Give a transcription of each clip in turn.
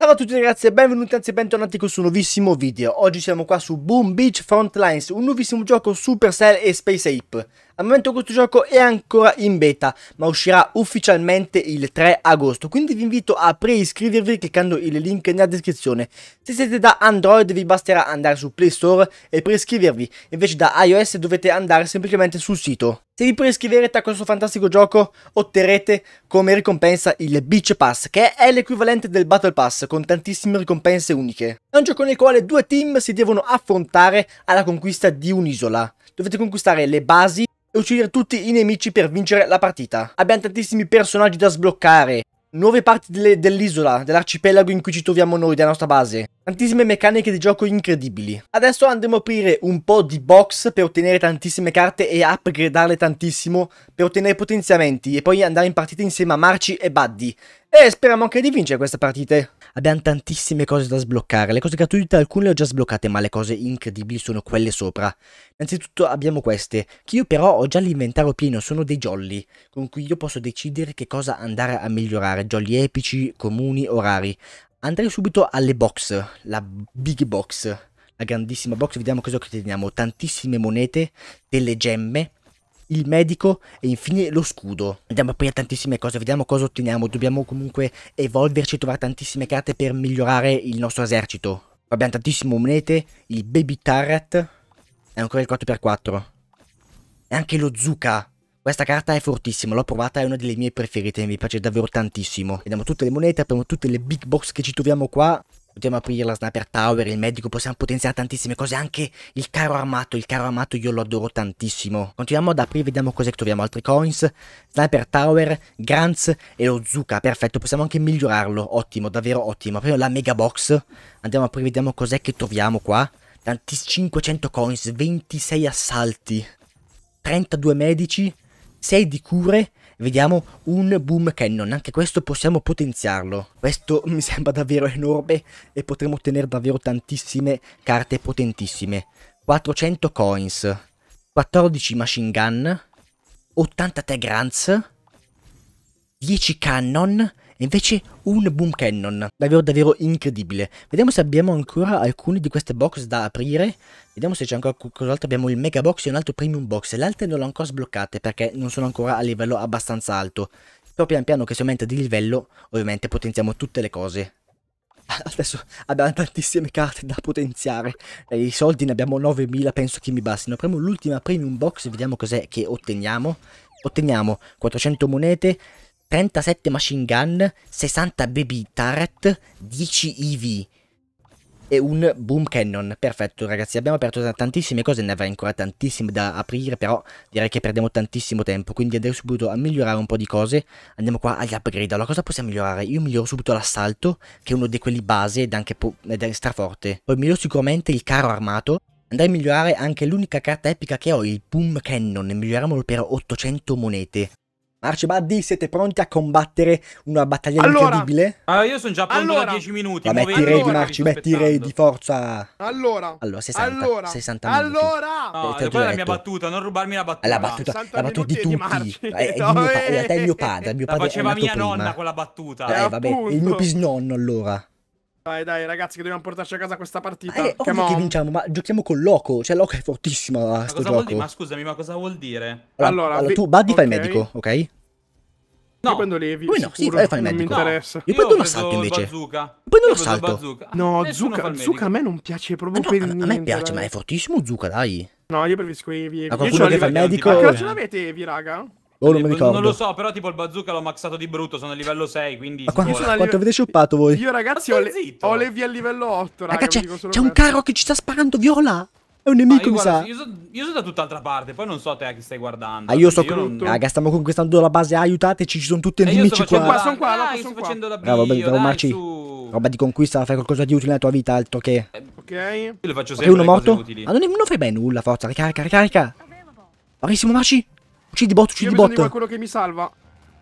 Ciao a tutti ragazzi e benvenuti anzi bentornati con questo nuovissimo video. Oggi siamo qua su Boom Beach Frontlines, un nuovissimo gioco Supercell e Space Ape. Al momento questo gioco è ancora in beta, ma uscirà ufficialmente il 3 agosto, quindi vi invito a preiscrivervi cliccando il link nella descrizione. Se siete da Android vi basterà andare su Play Store e preiscrivervi, invece da iOS dovete andare semplicemente sul sito. Se vi preiscriverete a questo fantastico gioco otterrete come ricompensa il Beach Pass, che è l'equivalente del Battle Pass, con tantissime ricompense uniche. È un gioco nel quale due team si devono affrontare alla conquista di un'isola. Dovete conquistare le basi e uccidere tutti i nemici per vincere la partita. Abbiamo tantissimi personaggi da sbloccare, nuove parti dell'isola, dell'arcipelago in cui ci troviamo noi, della nostra base, tantissime meccaniche di gioco incredibili. Adesso andremo a aprire un po' di box per ottenere tantissime carte e upgradarle tantissimo per ottenere potenziamenti e poi andare in partita insieme a Marci e Buddy e speriamo anche di vincere queste partite. Abbiamo tantissime cose da sbloccare, le cose gratuite alcune le ho già sbloccate ma le cose incredibili sono quelle sopra. Innanzitutto abbiamo queste, che io però ho già l'inventario pieno, sono dei jolly, con cui io posso decidere che cosa andare a migliorare, jolly epici, comuni, orari. Andrei subito alle box, la big box, la grandissima box, vediamo cosa otteniamo, tantissime monete, delle gemme, il medico e infine lo scudo. Andiamo poi a tantissime cose, vediamo cosa otteniamo. Dobbiamo comunque evolverci, e trovare tantissime carte per migliorare il nostro esercito. Abbiamo tantissime monete, il baby turret e ancora il 4x4. E anche lo zucca. Questa carta è fortissima, l'ho provata, è una delle mie preferite, mi piace davvero tantissimo. Vediamo tutte le monete, apriamo tutte le big box che ci troviamo qua. Dobbiamo aprire la sniper tower, il medico, possiamo potenziare tantissime cose, anche il carro armato, il carro armato io lo adoro tantissimo. Continuiamo ad aprire, vediamo cos'è che troviamo, altri coins, sniper tower, grants e lo zucca, perfetto, possiamo anche migliorarlo, ottimo, davvero ottimo. Apriamo la mega box, andiamo a aprire, vediamo cos'è che troviamo qua. Tanti 500 coins, 26 assalti, 32 medici, 6 di cure Vediamo un boom cannon, anche questo possiamo potenziarlo. Questo mi sembra davvero enorme e potremo ottenere davvero tantissime carte potentissime. 400 coins, 14 machine gun, 83 grants, 10 cannon e invece un boom cannon, davvero davvero incredibile. Vediamo se abbiamo ancora alcune di queste box da aprire. Vediamo se c'è ancora qualcos'altro, abbiamo il mega box e un altro premium box. Le altre non le ho ancora sbloccate perché non sono ancora a livello abbastanza alto. Però pian piano che si aumenta di livello, ovviamente potenziamo tutte le cose. Adesso abbiamo tantissime carte da potenziare. I soldi ne abbiamo 9000, penso che mi bastino. Premo l'ultima premium box, vediamo cos'è che otteniamo. Otteniamo 400 monete, 37 machine gun, 60 baby turret, 10 EV e un boom cannon. Perfetto ragazzi, abbiamo aperto tantissime cose, ne avrei ancora tantissime da aprire, però direi che perdiamo tantissimo tempo, quindi andrei subito a migliorare un po' di cose. Andiamo qua agli upgrade. Allora cosa possiamo migliorare? Io miglioro subito l'assalto, che è uno di quelli base ed anche ed è straforte. Poi miglioro sicuramente il carro armato. Andrei a migliorare anche l'unica carta epica che ho, il Boom Cannon, miglioriamolo per 800 monete. Marci Buddy, siete pronti a combattere una battaglia allora, incredibile? Allora, ah, io sono già pronto allora, da 10 minuti. Ma metti allora, ready, Marci, metti ready, forza. Allora, allora 60, allora, 60 minuti. Allora, no, eh, quella la mia battuta, non rubarmi la battuta. La battuta, la battuta di tutti. Di eh, è, è, no, mio, è, è mio padre, mio la padre faceva mia nonna quella battuta. Eh, eh vabbè, il mio bisnonno allora. Dai, dai, ragazzi, che dobbiamo portarci a casa questa partita. Eh, che vinciamo, ma giochiamo con Loco. Cioè, Loco è fortissimo. Ma, sto gioco. Dire, ma scusami, ma cosa vuol dire? Allora, allora tu, Buddy, okay. fai il medico, ok? No. Io prendo Levi. Poi no, sì, fai il medico. No. Io, io prendo assalto invece. Bazooka. Poi non lo salto. No, Zucca, Zuka a me non piace proprio no, per a, niente. A me piace, dai. ma è fortissimo Zucca, dai. No, io preferisco Evi. Ma qualcuno che fa il medico. Ma che non ce l'avete Evi, raga? Oh, non, non, lo so, però tipo il bazooka l'ho maxato di brutto, sono a livello 6, quindi... Ma quanto, quanto live... avete shoppato voi? Io ragazzi ho, le... ho levi a livello 8, raga, c'è, un carro che ci sta sparando, Viola! È un nemico, mi guarda, sa. Io sono so da tutt'altra parte, poi non so te che stai guardando. Ah, io sto... Io non... Raga, stiamo conquistando la base, aiutateci, ci sono tutti eh, i nemici qua. qua. Sono qua, ah, sono qua. facendo la Bravo, dai, fermarci. Su. Roba di conquista, fai qualcosa di utile nella tua vita, altro che... Ok. Io le faccio sempre okay, uno morto? Ma ah, non, fai bene nulla, forza, ricarica, ricarica. Bravissimo, Marci uccidi bot, uccidi bot. Io quello che mi salva.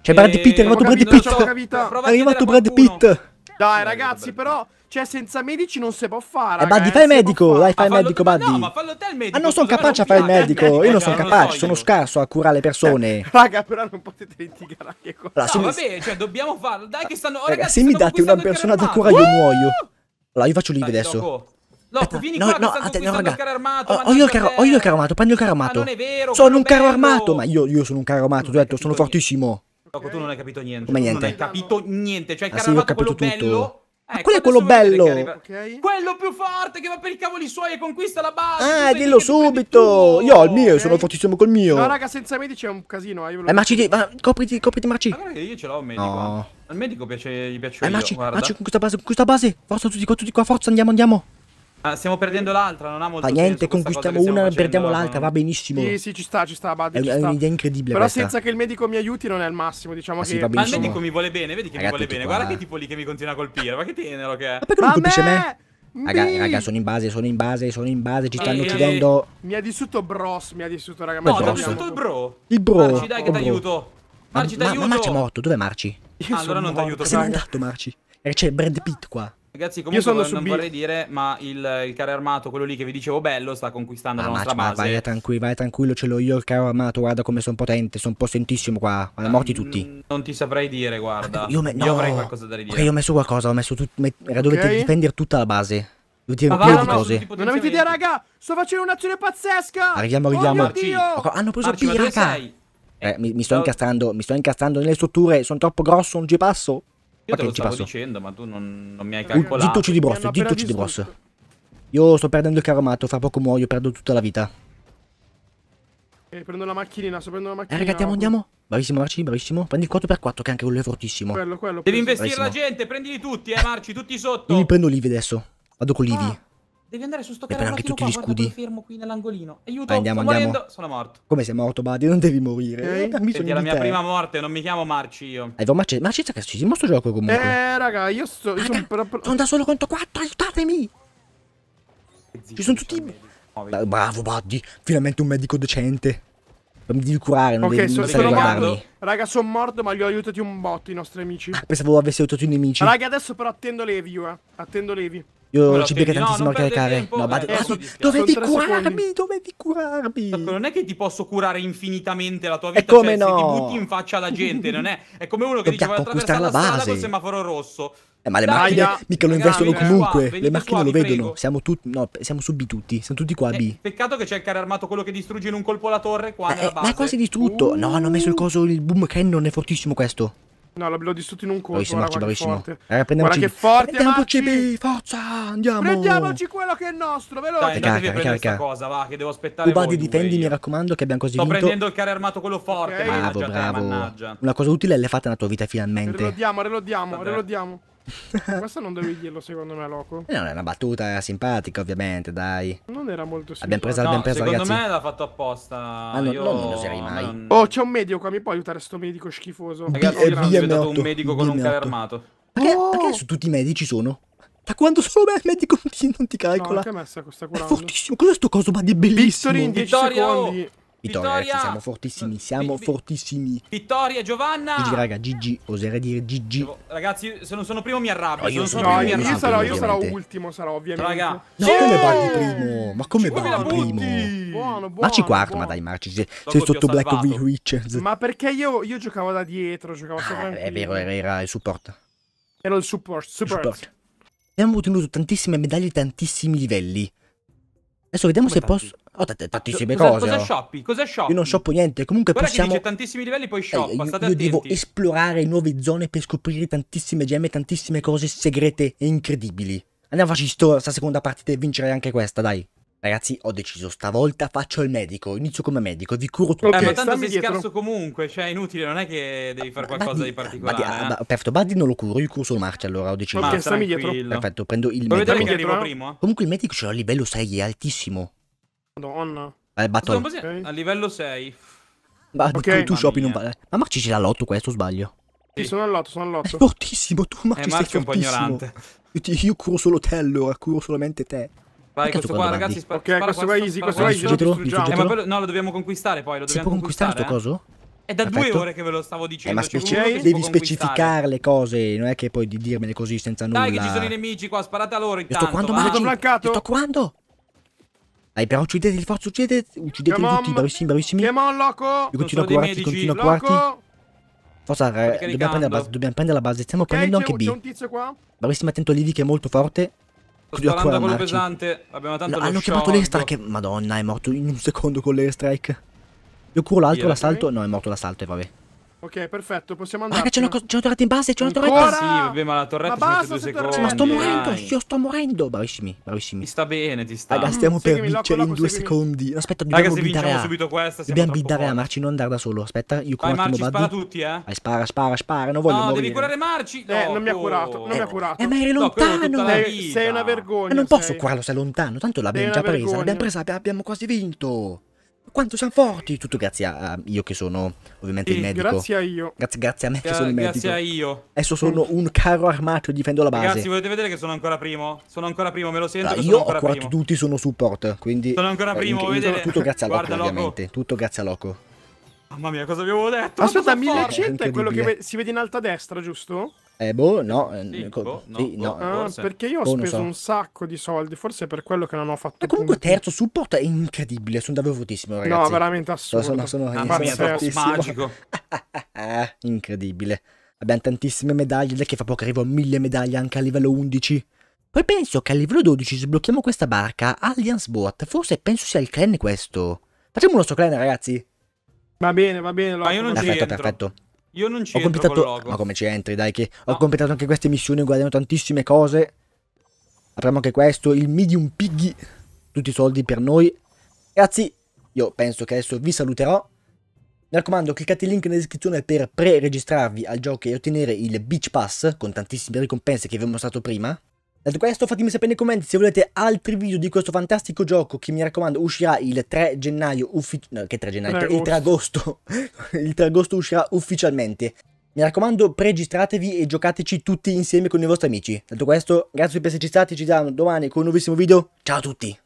C'è Brad eh, Pitt, è arrivato Brad Pitt. È arrivato Brad Pitt. Dai ragazzi, però... Cioè, senza medici non si può fare. Eh, Buddy, fai il medico. Dai, fai il medico, Buddy. No, ma fallo te il ah, medico. Ah, non sono capace a fare il medico. Io non sono capace. Sono scarso a curare le persone. Raga, però non potete litigare anche qua. Allora, no, vabbè, cioè, dobbiamo farlo. Dai, che stanno. Ragazzi, se mi date una persona da cura, io muoio. Allora, io faccio live adesso. Lotto, vieni no, qua no, che stanno no, il armato. Ho, ho, io caro, ho io il carro armato, prendo il carro ah, armato. Ma non è vero. Sono un carro armato. Ma io, io sono un carro armato, ti ho detto, sono fortissimo. Loco, tu non hai capito niente. Ma niente? Non hai capito niente. Cioè, il ah, carro ah, è quello tutto. bello... Eh, quello è quello bello! Okay. Quello più forte che va per i cavoli suoi e conquista la base! Eh, dillo subito! Io ho il mio, okay. sono fortissimo col mio! No, raga, senza medici è un casino, eh, io lo... Eh, Marci, ma copriti, copriti Marci! Ma guarda io ce l'ho un medico. No. Eh. Al medico piace, gli piace eh, io, Marci, guarda. Marci, con questa base, con questa base! Forza tutti qua, tutti qua, forza, andiamo, andiamo! Ah, stiamo perdendo l'altra, non ha molto senso. Fa niente, conquistiamo una, perdiamo l'altra, va benissimo. Sì, sì, ci sta, ci sta, Buddy, È, ci è sta. un'idea incredibile Però questa. senza che il medico mi aiuti non è al massimo, diciamo ah, che... Sì, ma il medico mi vuole bene, vedi che Ragazzi, mi vuole bene. Qua... Guarda eh. che tipo lì che mi continua a colpire, ma che tenero che è. Ma perché non colpisce me? Raga, raga, sono in base, sono in base, sono in base, ci stanno eh, eh, uccidendo. Mi ha distrutto Bros, mi ha distrutto, raga. No, ti ha distrutto il bro. Il bro. Marci, dai, che oh, ti aiuto. Marci, ti aiuto. Ma Marci è morto, dov'è Marci? Io ah, allora non ti aiuto, Ma Se n'è andato Marci. C'è Brad Pitt qua. Ragazzi, comunque Io sono non, non vorrei dire, ma il, il, carro armato, quello lì che vi dicevo bello, sta conquistando ah, la nostra ma, base. Vai tranquillo, vai tranquillo, ce l'ho io il carro armato, guarda come sono potente, sono potentissimo qua, alla morti tutti. Non ti saprei dire, guarda. Io, me, no. io avrei qualcosa da ridire. Ok, io ho messo qualcosa, ho messo tutto, me, okay. dovete difendere tutta la base. Dovete ma riempire di cose. Non avete idea, raga, sto facendo un'azione pazzesca. Arriviamo, oh arriviamo. Oh, Dio. Hanno preso Marci, P, raga. Eh, mi, mi, sto incastrando, mi sto incastrando nelle strutture, sono troppo grosso, non ci passo. Io te lo stavo passo. dicendo, ma tu non, non mi hai calcolato. Uh, zittucci di bros, zittucci di bros. Io sto perdendo il carro armato, fra poco muoio, perdo tutta la vita. Eh, prendo la macchinina, sto prendendo la macchinina. Eh, ragazzi, oh. andiamo, Bravissimo, Marci, bravissimo. Prendi il 4x4, che anche quello è fortissimo. Quello, quello. Devi investire la gente, prendili tutti, eh, Marci, tutti sotto. Io li prendo Livi adesso. Vado con Livi. Ah. Devi andare su sto carro anche tutti qua, fermo qui nell'angolino. Aiuto, andiamo, sto andiamo. morendo. Sono morto. Come sei morto, Buddy? Non devi morire. Eh, Amici eh, Senti, è la mia te. prima morte, non mi chiamo Marci io. Eh, Marci, c'è, sta cazzissimo sto gioco comunque. Eh, raga, io sto... Raga, sono, proprio... sono da solo contro 4, aiutatemi! Zitto, Ci sono tutti... Muoviti. Bravo, Buddy. Finalmente un medico decente. mi devi curare, non okay, devi so, sono morto. Raga, sono morto, ma gli ho aiutati un botto i nostri amici. Ah, pensavo avessi aiutato i nemici. Raga, adesso però attendo Levi, eh. Attendo Levi. Io ci becca tantissimo a caricare. No, bad... eh, ah, dovevi curarmi, dovevi curarmi. Ecco, non è che ti posso curare infinitamente la tua vita. E cioè, come cioè, no? Se ti butti in faccia alla gente, non è. È come uno che Dobbiamo dice: Vado attraversare la, la strada col semaforo rosso. Eh, ma le Dai, macchine da... mica lo investono comunque. Qua, le macchine qua, lo vedono. Prego. Siamo tutti. No, siamo subito tutti. Siamo tutti qua. Eh, B. Peccato che c'è il carro armato quello che distrugge in un colpo la torre. Qua nella eh, base. ma è quasi distrutto. Uh. No, hanno messo il uh. coso. Il boom cannon è fortissimo questo. No, l'ho distrutto in un colpo. Bravissimo, guarda, dovissimo. Forte. Eh, guarda che forte, Prendiamoci, B, forza, andiamo. Prendiamoci quello che è nostro, veloce. Dai, eh, andatevi a prendere questa cosa, va, che devo aspettare Ubadi, difendi, mi raccomando, che abbiamo così Sto vinto. prendendo il carro armato quello forte, okay. Bravo, bravo. Te, Una cosa utile l'hai fatta nella tua vita, finalmente. Relodiamo, relodiamo, relodiamo. Questo non devi dirlo, secondo me, Loco. Eh, non è una battuta, era simpatica, ovviamente, dai. Non era molto simpatica. Abbiamo preso, no, abbiamo preso, secondo ragazzi. me l'ha fatto apposta. Ma ah, non, Io... non userei mai. Oh, c'è un medico qua, mi può aiutare sto medico schifoso? Ragazzi, è diventato un medico con un cane armato. Perché, oh! perché su tutti i medici sono? Da quando sono me, il medico non ti, non ti calcola. No, che a me sta curando. È fortissimo. Cos'è sto coso? Ma di bellissimo. Vittoria in 10 Vittoria, secondi. Vittoria, Vittoria. siamo fortissimi, eh, siamo vi, fortissimi. Vittoria, Giovanna. Gigi, raga, Gigi, oserei dire Gigi. Ragazzi, se non sono primo mi arrabbio. No, ah, io, sono no, primo, io, mi arrabbio, io, sarò, io sarò ultimo, sarò ovviamente. Raga. No, sì! come balli primo? Ma come balli primo? Buono, buono, Marci quarto, buono. ma dai, Marci, sei, sei sotto Black V Richards. Ma perché io, io giocavo da dietro, giocavo ah, sopra. è vero, era il support. Era il support, support. support. Abbiamo ottenuto tantissime medaglie, tantissimi livelli. Adesso vediamo come se tanti. posso... Ho tante, tantissime cosa, cose. Cosa shoppi? Cosa shoppi? Io non shoppo niente. Comunque Guarda possiamo. Che dice tantissimi livelli, poi eh, shoppa. Eh, io, io devo esplorare nuove zone per scoprire tantissime gemme, tantissime cose segrete e incredibili. Andiamo a farci questa seconda partita e vincere anche questa, dai. Ragazzi, ho deciso, stavolta faccio il medico, inizio come medico, vi curo tutto. Okay, eh, ma tanto sei dietro. scarso comunque, cioè è inutile, non è che devi fare qualcosa Buddy, di particolare. Buddy, ah, eh? ah, perfetto, Buddy non lo curo, io curo solo Marcia, allora ho deciso. Ma Ok, stammi dietro. Perfetto, prendo il Dove medico. Primo? Comunque il medico ce l'ho a livello 6, è altissimo. Madonna. Vabbè, batto. Okay. A livello 6. Ma okay. tu, tu non vale. Eh, ma Marci ce l'ha l'otto questo, sbaglio. Sì, sono all'8, sono all'8. È fortissimo, tu Marci eh, sei Marci un po' ignorante. Io, ti, io curo solo te allora, curo solamente te. Vai, questo qua, ragazzi, spara, Ok, questo qua è easy, questo qua è easy, lo distruggiamo. Eh, ma quello, no, lo dobbiamo conquistare poi, lo dobbiamo Si può conquistare questo coso? Eh. È da Perfetto. due ore che ve lo stavo dicendo. Eh, ma speci cioè, devi specificare le cose, non è che poi di dirmele così senza nulla. Dai che ci sono i nemici qua, sparate a loro intanto. Io sto quando, Marci? Io sto quando? Dai, però uccidete il forza, uccidete, uccidete tutti, bravissimi, bravissimi. Come loco! Io continuo a curarti, continuo a curarti. Forza, eh, dobbiamo prendere, la base, dobbiamo prendere la base, stiamo okay, prendendo anche B. C'è un tizio qua. Bravissimo, attento Livi che è molto forte. Sto sparando quello pesante. Abbiamo tanto no, Hanno chiamato l'airstrike, Madonna, è morto in un secondo con l'airstrike. Io curo l'altro, l'assalto. No, è morto l'assalto e vabbè. Ok, perfetto, possiamo andare. Raga, c'è una, una, torretta in base, c'è una torretta. Ancora? Sì, vabbè, ma la torretta ma ci due secondi. Ma sto morendo, dai. io sto morendo. Bravissimi, bravissimi. Ti sta bene, ti sta. Raga, stiamo mm, seguimi, per vincere in due secondi. Aspetta, dobbiamo Raga, a. subito questa, Dobbiamo bidare a Marci, non andare da solo. Aspetta, io con un attimo Marci, spara tutti, eh. Vai, spara, spara, spara, non voglio no, morire. devi curare Marci. No, eh, non mi ha curato, non mi ha eh. curato. Eh, ma eri lontano. Sei una vergogna. Ma eh, non posso curarlo sei lontano, tanto l'abbiamo già presa, l'abbiamo presa, abbiamo quasi vinto quanto siamo forti! Tutto grazie a io che sono ovviamente sì, il eh, medico. Grazie a io. Grazie, grazie a me Gra che sono il medico. Grazie a io. Adesso sono un carro armato e difendo la base. Ragazzi, volete vedere che sono ancora primo? Sono ancora primo, me lo sento. Allora, ah, io ho curato primo. tutti, sono support, quindi... Sono ancora eh, primo, vedete? Tutto grazie a Loco, ovviamente. Tutto grazie a Loco. Mamma mia, cosa avevo detto? Aspetta, 1100 è quello che si vede in alto a destra, giusto? Eh, boh, no. Eh, sì, boh, boh, no, sì, boh, no. Ah, perché io ho boh, speso so. un sacco di soldi, forse è per quello che non ho fatto. E comunque punti. terzo supporto è incredibile, sono davvero fortissimo, ragazzi. No, veramente assurdo. Sono, sono, sono ah, Mamma mia, è magico. incredibile. Abbiamo tantissime medaglie, da che fa poco arrivo a mille medaglie anche a livello 11. Poi penso che a livello 12 sblocchiamo questa barca, Alliance Boat, forse penso sia il clan questo. Facciamo il nostro clan, ragazzi. Va bene, va bene. Ma io non perfetto, ci entro. Perfetto. Io non ci ho entro completato... Ma ah, come ci entri, dai che... No. Ho completato anche queste missioni, guardando tantissime cose. Apriamo anche questo, il medium piggy. Tutti i soldi per noi. Ragazzi, io penso che adesso vi saluterò. Mi raccomando, cliccate il link nella descrizione per pre-registrarvi al gioco e ottenere il Beach Pass con tantissime ricompense che vi ho mostrato prima. Detto questo fatemi sapere nei commenti se volete altri video di questo fantastico gioco che mi raccomando uscirà il 3 gennaio ufficialmente, no, che 3 gennaio, 3 il 3 agosto, il 3 agosto uscirà ufficialmente. Mi raccomando preregistratevi e giocateci tutti insieme con i vostri amici. Detto questo grazie per esserci stati, ci vediamo domani con un nuovissimo video, ciao a tutti!